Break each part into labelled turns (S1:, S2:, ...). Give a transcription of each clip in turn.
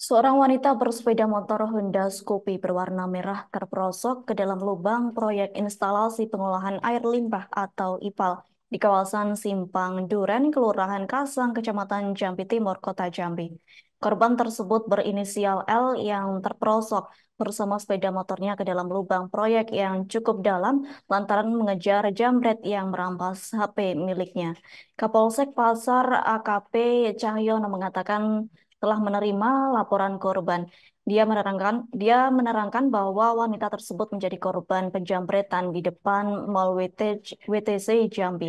S1: Seorang wanita bersepeda motor Honda Scoopy berwarna merah terperosok ke dalam lubang proyek instalasi pengolahan air limbah atau IPAL di kawasan Simpang Duren, Kelurahan Kasang, Kecamatan Jambi Timur, Kota Jambi. Korban tersebut berinisial L yang terperosok bersama sepeda motornya ke dalam lubang proyek yang cukup dalam lantaran mengejar jamret yang merampas HP miliknya. Kapolsek Pasar AKP Cahyono mengatakan telah menerima laporan korban. Dia menerangkan, dia menerangkan bahwa wanita tersebut menjadi korban penjamretan di depan Mall WTC, WTC Jambi.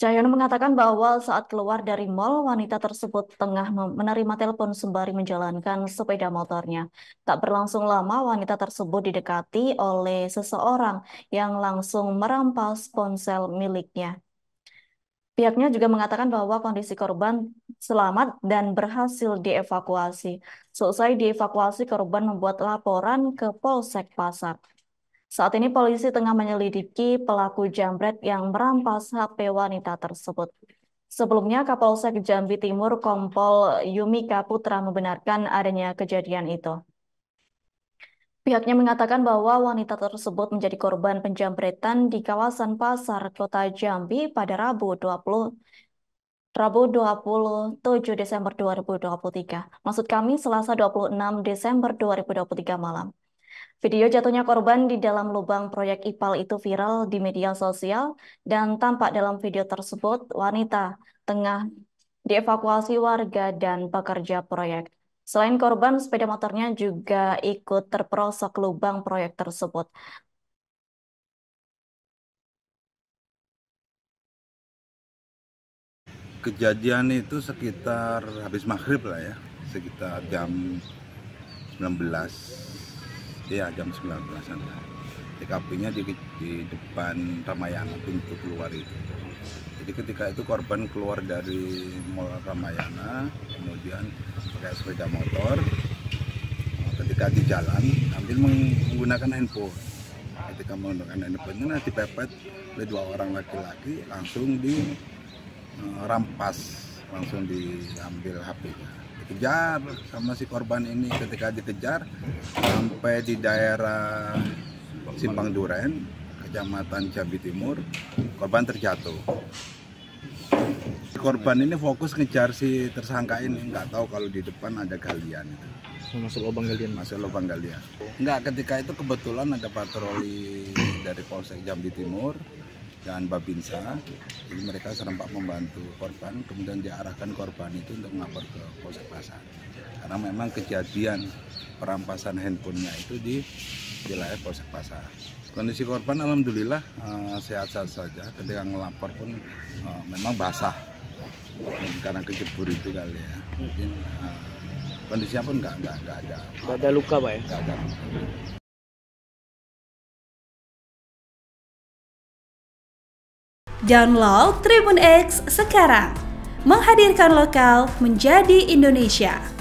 S1: Cahyono mengatakan bahwa saat keluar dari mall, wanita tersebut tengah menerima telepon sembari menjalankan sepeda motornya. Tak berlangsung lama, wanita tersebut didekati oleh seseorang yang langsung merampas ponsel miliknya. Pihaknya juga mengatakan bahwa kondisi korban selamat dan berhasil dievakuasi. Selesai dievakuasi, korban membuat laporan ke Polsek Pasar. Saat ini polisi tengah menyelidiki pelaku jambret yang merampas HP wanita tersebut. Sebelumnya, Kapolsek Jambi Timur Kompol Yumika Putra membenarkan adanya kejadian itu. Pihaknya mengatakan bahwa wanita tersebut menjadi korban penjambretan di kawasan pasar Kota Jambi pada Rabu 20 Rabu 27 Desember 2023. Maksud kami Selasa 26 Desember 2023 malam. Video jatuhnya korban di dalam lubang proyek IPAL itu viral di media sosial dan tampak dalam video tersebut wanita tengah dievakuasi warga dan pekerja proyek. Selain korban, sepeda motornya juga ikut terperosok lubang proyek tersebut.
S2: Kejadian itu sekitar habis maghrib lah ya, sekitar jam 19, ya jam 19-an lah. TKP-nya di, di depan Ramayana pintu keluar itu. Jadi ketika itu korban keluar dari Mall Ramayana, kemudian pakai sepeda motor. Ketika di jalan, hampir menggunakan handphone. Ketika menggunakan handphone, nanti dipepet oleh dua orang laki-laki, langsung dirampas, eh, langsung diambil HP-nya dikejar sama si korban ini ketika dikejar sampai di daerah Simpang Duren Kecamatan Jambi Timur, korban terjatuh. Korban ini fokus ngejar si tersangka ini, nggak tahu kalau di depan ada galian itu. Masuk lubang galian? Masuk lubang galian. Nggak, ketika itu kebetulan ada patroli dari Polsek Jambi Timur dan Babinsa. Jadi mereka serempak membantu korban, kemudian diarahkan korban itu untuk melapor ke Polsek Pasar. Karena memang kejadian perampasan handphonenya itu di wilayah Polsek Pasar. Kondisi korban alhamdulillah eh, sehat-sehat saja. Ketika ngelapor pun uh, memang basah karena kejebur itu kali ya. Mungkin uh,
S1: kondisinya pun nggak nggak nggak ada. Nggak ada luka pak ya? Nggak ada. Download Tribun X sekarang menghadirkan lokal menjadi Indonesia.